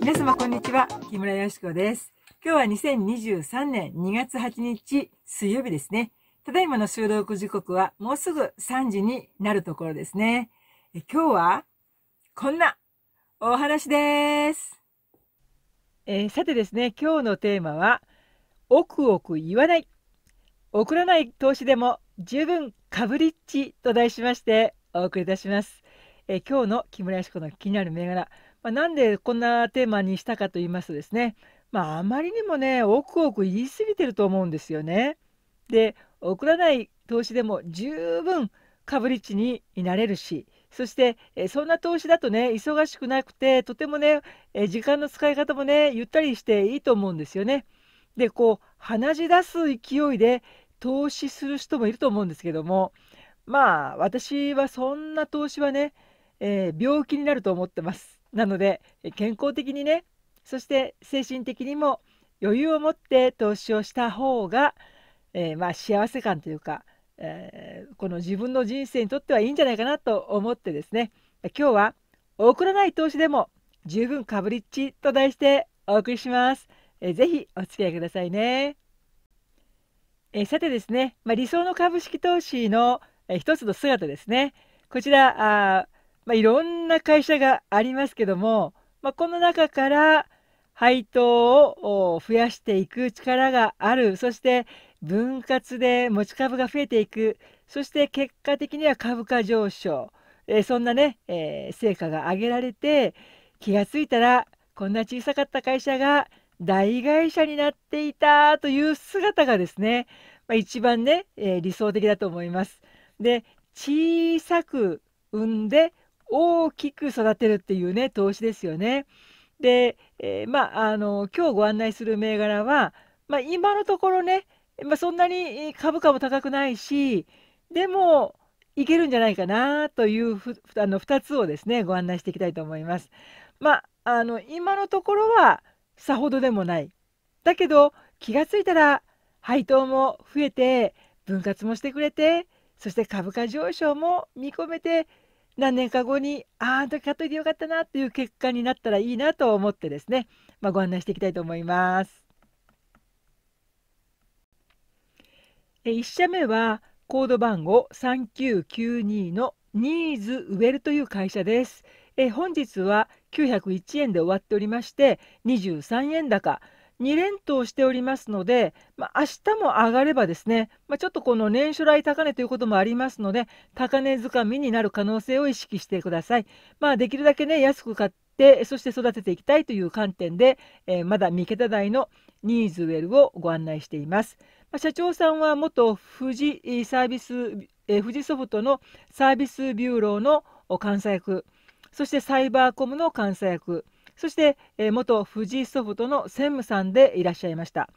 皆様こんにちは木村よしこです今日は2023年2月8日水曜日ですねただいまの収録時刻はもうすぐ3時になるところですね今日はこんなお話です、えー、さてですね今日のテーマは奥奥言わない送らない投資でも十分カブリッジと題しましてお送りいたしますえー、今日の木村佳子の気になる銘柄、まあ、なんでこんなテーマにしたかと言いますとですね、まあ、あまりにもね、奥奥言い過ぎてると思うんですよね。で、送らない投資でも十分株リッチになれるし、そして、えそんな投資だとね、忙しくなくて、とてもね、え時間の使い方もね、ゆったりしていいと思うんですよね。で、こう、鼻血出す勢いで投資する人もいると思うんですけども、まあ、私はそんな投資はね、えー、病気になると思ってますなので健康的にねそして精神的にも余裕を持って投資をした方が、えー、まあ、幸せ感というか、えー、この自分の人生にとってはいいんじゃないかなと思ってですね今日は「送らない投資でも十分かぶりっち」と題してお送りします。えー、ぜひお付き合いくださいね。えさてですね、まあ、理想の株式投資の、えー、一つの姿ですねこちらまあ、いろんな会社がありますけども、まあ、この中から配当を増やしていく力がある、そして分割で持ち株が増えていく、そして結果的には株価上昇、えー、そんなね、えー、成果が上げられて、気がついたら、こんな小さかった会社が大会社になっていたという姿がですね、まあ、一番ね、えー、理想的だと思います。で、小さく産んで大きく育てるっていうね投資ですよね。で、えー、まああの今日ご案内する銘柄は、まあ、今のところね、まあ、そんなに株価も高くないしでもいけるんじゃないかなというふあの2つをですねご案内していきたいと思います。まあ、あの今のところはさほどでもない。だけど気が付いたら配当も増えて分割もしてくれてそして株価上昇も見込めて何年か後にああの時買っといてよかったなっていう結果になったらいいなと思ってですね、まあ、ご案内していきたいと思います。1社目はコード番号三九九二のニーズウェルという会社です。え本日は九百一円で終わっておりまして二十三円高2連投しておりますので、まあ、明日も上がればですね、まあ、ちょっとこの年初来高値ということもありますので高値掴みになる可能性を意識してください。まあ、できるだけね安く買ってそして育てていきたいという観点で、えー、まだ三桁台のニーズウェルをご案内しています。まあ、社長さんは元富士サービス、えー、富士ソフトのサービスビューローの監査役そしてサイバーコムの監査役そして、えー、元藤井ソフトの専務さんでいらっしゃいました。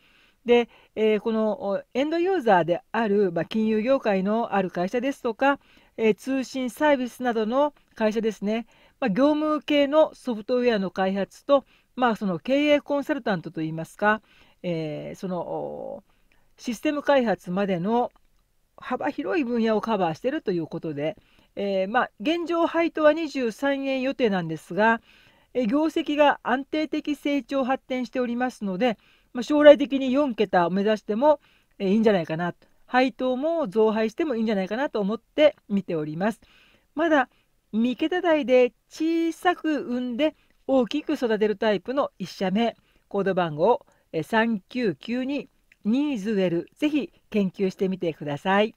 で、えー、このエンドユーザーである、まあ、金融業界のある会社ですとか、えー、通信サービスなどの会社ですね、まあ、業務系のソフトウェアの開発と、まあ、その経営コンサルタントといいますか、えー、そのシステム開発までの幅広い分野をカバーしているということで、えー、まあ、現状配当は23円予定なんですが、え業績が安定的成長発展しておりますので、まあ、将来的に4桁を目指しても、えいいんじゃないかなと配当も増配してもいいんじゃないかなと思って見ております。まだ3桁台で小さく産んで大きく育てるタイプの1社目コード番号3992ニーズウェルぜひ研究してみてください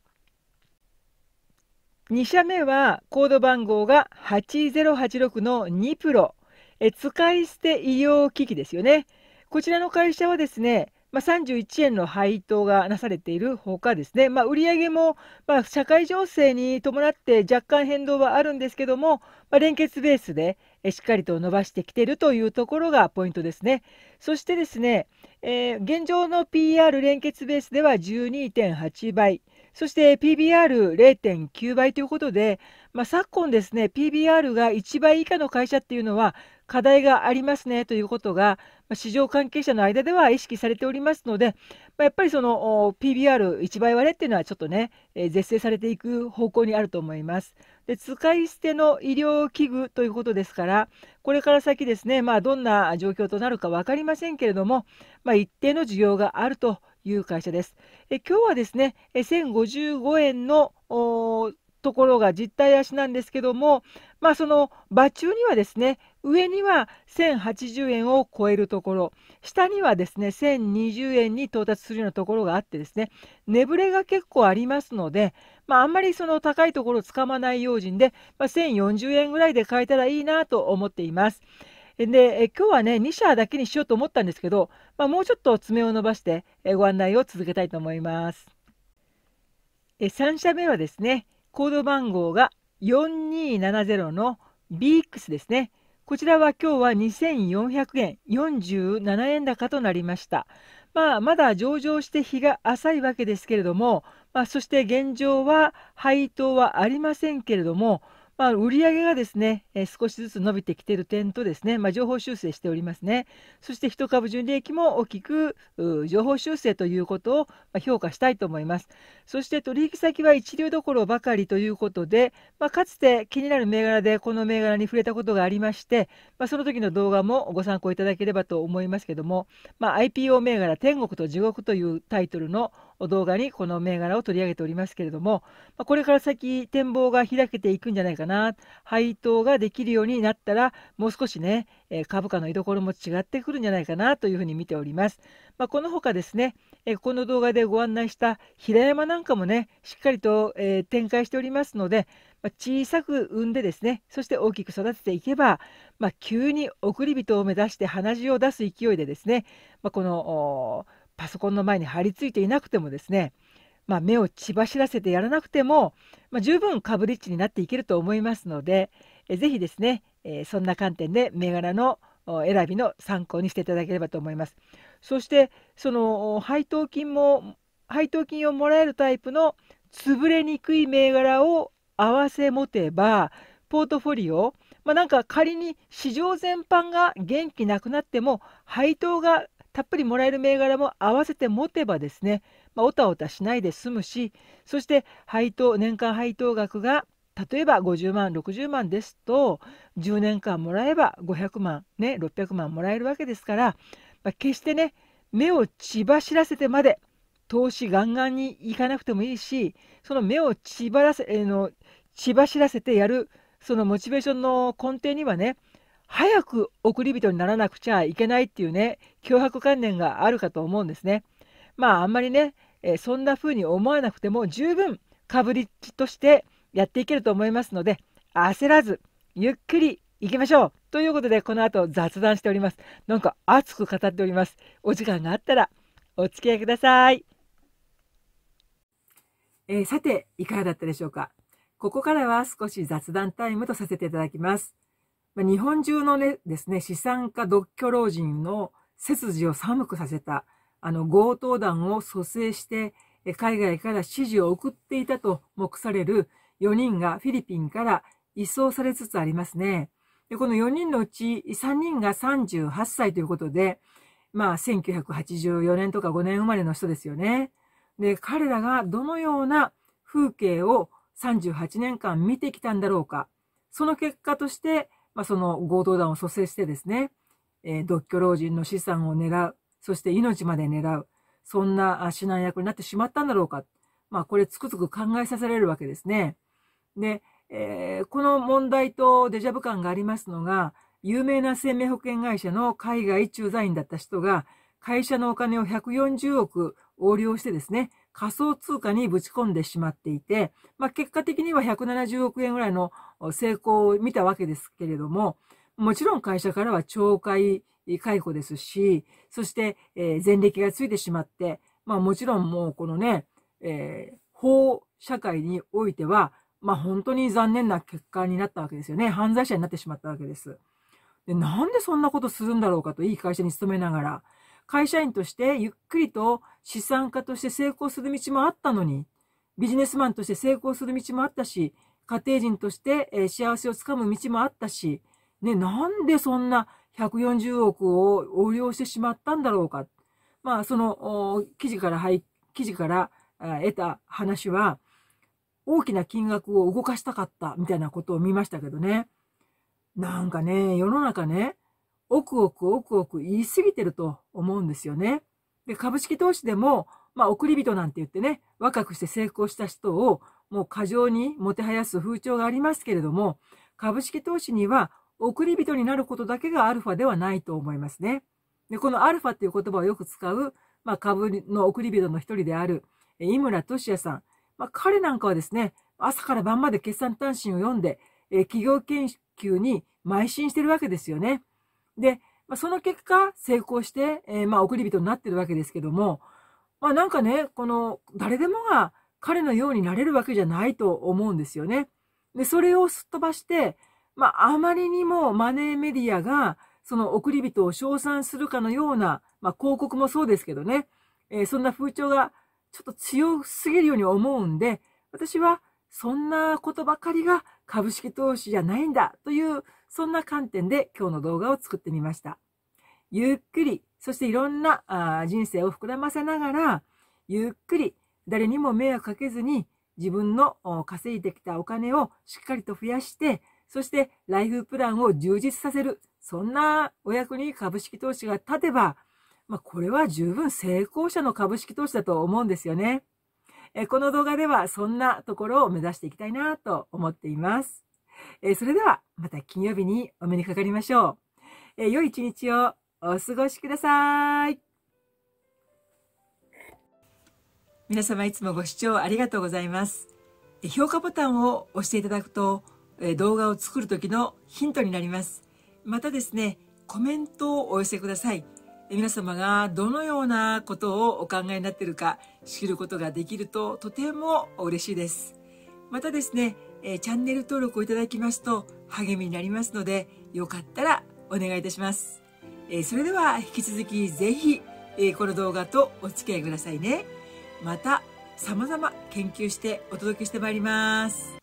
2社目はコード番号が8086のニプロえ使い捨て医療機器ですよね。こちらの会社はですね、まあ、31円の配当がなされているほかですね、まあ、売上も、まあ、社会情勢に伴って若干変動はあるんですけども、まあ、連結ベースでしっかりと伸ばしてきているというところがポイントですね。そしてですね、えー、現状の PR 連結ベースでは12.8倍、そして PBR0.9 倍ということで、まあ、昨今ですね PBR が1倍以下の会社っていうのは課題がありますねということが、まあ、市場関係者の間では意識されておりますので、まあ、やっぱりその PBR1 倍割れっていうのはちょっとね、えー、是正されていく方向にあると思います。で使い捨ての医療器具ということですからこれから先ですね、まあ、どんな状況となるか分かりませんけれども、まあ、一定の需要があるという会社です。え今日はですね1055円のところが実体足なんですけども、まあ、その場中にはですね上には1080円を超えるところ下にはですね1020円に到達するようなところがあってですね値ぶれが結構ありますので、まあ、あんまりその高いところをつかまない用心で、まあ、1040円ぐらいで買えたらいいなと思っています。で今日はね2社だけにしようと思ったんですけど、まあ、もうちょっと爪を伸ばしてご案内を続けたいと思います。3社目はですねコード番号が4270のビクスですね。こちらは今日は2400円47円高となりました。まあ、まだ上場して日が浅いわけですけれども、まあ、そして現状は配当はありませんけれども、まあ、売上がですね、え少しずつ伸びてきている点とですね、まあ、情報修正しておりますねそして1株純利益も大きく情報修正ということを評価したいと思いますそして取引先は一流どころばかりということで、まあ、かつて気になる銘柄でこの銘柄に触れたことがありまして、まその時の動画もご参考いただければと思いますけども、ま IPO 銘柄「天国と地獄」というタイトルの「動画にこの銘柄を取り上げておりますけれども、まこれから先展望が開けていくんじゃないかな配当ができるようになったらもう少しね、え株価の居所も違ってくるんじゃないかなというふうに見ております、まあ、この他ですね、えこの動画でご案内した平山なんかもねしっかりと、え展開しておりますので、ま小さく産んでですねそして大きく育てていけば、まあ、急に送り人を目指して鼻血を出す勢いでですね、まあ、このパソコンの前に張り付いていなくてもですね、まあ、目を血走らせてやらなくても、まあ、十分カブリッジになっていけると思いますので、えー、ぜひですね、えー、そんな観点で銘柄の選びの参考にしていただければと思います。そしてその配当金も配当金をもらえるタイプの潰れにくい銘柄を合わせ持てばポートフォリオ、まあ、なんか仮に市場全般が元気なくなっても配当がたっぷりもらえる銘柄も合わせて持てばですね、まあ、おたおたしないで済むしそして配当年間配当額が例えば50万60万ですと10年間もらえば500万ね600万もらえるわけですから、まあ、決してね目を血走らせてまで投資ガンガンにいかなくてもいいしその目を血ばらせ、えー、の血走らせてやるそのモチベーションの根底にはね早く送り人にならなくちゃいけないっていうね脅迫観念があるかと思うんですね。まああんまりね、えそんな風に思わなくても十分かぶりちとしてやっていけると思いますので焦らずゆっくり行きましょうということでこの後雑談しておりますなんか熱く語っておりますお時間があったらお付き合いください、えー、さていかがだったでしょうかここからは少し雑談タイムとさせていただきます日本中のね、ですね、資産家独居老人の切筋を寒くさせた、あの、強盗団を蘇生して、海外から指示を送っていたと目される4人がフィリピンから移送されつつありますね。で、この4人のうち3人が38歳ということで、まあ、1984年とか5年生まれの人ですよね。で、彼らがどのような風景を38年間見てきたんだろうか。その結果として、まあ、その強盗団を蘇生してですね、えー、独居老人の資産を狙う、そして命まで狙う、そんな指南役になってしまったんだろうか。まあ、これつくづく考えさせられるわけですね。で、えー、この問題とデジャブ感がありますのが、有名な生命保険会社の海外駐在員だった人が、会社のお金を140億横領してですね、仮想通貨にぶち込んでしまっていて、まあ、結果的には170億円ぐらいの成功を見たわけですけれども、もちろん会社からは懲戒解雇ですし、そして、えー、前歴がついてしまって、まあもちろんもうこのね、えー、法社会においては、まあ本当に残念な結果になったわけですよね。犯罪者になってしまったわけです。で、なんでそんなことするんだろうかと、いい会社に勤めながら。会社員としてゆっくりと資産家として成功する道もあったのに、ビジネスマンとして成功する道もあったし、家庭人として幸せをつかむ道もあったし、ね、なんでそんな140億を横領してしまったんだろうか。まあ、その記事から、記事から得た話は、大きな金額を動かしたかったみたいなことを見ましたけどね。なんかね、世の中ね、奥奥奥奥言いすぎてると思うんですよね。で、株式投資でも、まあ、送り人なんて言ってね、若くして成功した人をもう過剰にもてはやす風潮がありますけれども、株式投資には送り人になることだけがアルファではないと思いますね。で、このアルファっていう言葉をよく使う、まあ、株の送り人の一人である、井村俊也さん。まあ、彼なんかはですね、朝から晩まで決算単身を読んで、え企業研究に邁進してるわけですよね。で、まあ、その結果、成功して、えー、まあ、送り人になってるわけですけども、まあ、なんかね、この、誰でもが彼のようになれるわけじゃないと思うんですよね。で、それをすっ飛ばして、まあ、あまりにもマネーメディアが、その送り人を称賛するかのような、まあ、広告もそうですけどね、えー、そんな風潮がちょっと強すぎるように思うんで、私はそんなことばかりが株式投資じゃないんだというそんな観点で今日の動画を作ってみました。ゆっくり、そしていろんなあ人生を膨らませながら、ゆっくり、誰にも迷惑かけずに、自分の稼いできたお金をしっかりと増やして、そしてライフプランを充実させる。そんなお役に株式投資が立てば、まあ、これは十分成功者の株式投資だと思うんですよね。えこの動画ではそんなところを目指していきたいなと思っています。えそれでは、また金曜日にお目にかかりましょう。え良い一日をお過ごしください。皆様いつもご視聴ありがとうございます。評価ボタンを押していただくと、動画を作る時のヒントになります。またですね、コメントをお寄せください。皆様がどのようなことをお考えになっているか知ることができるととても嬉しいです。またですね、えー、チャンネル登録をいただきますと励みになりますので、よかったらお願いいたします。えー、それでは引き続き是非、えー、この動画とお付き合いくださいね。また様々研究してお届けしてまいります。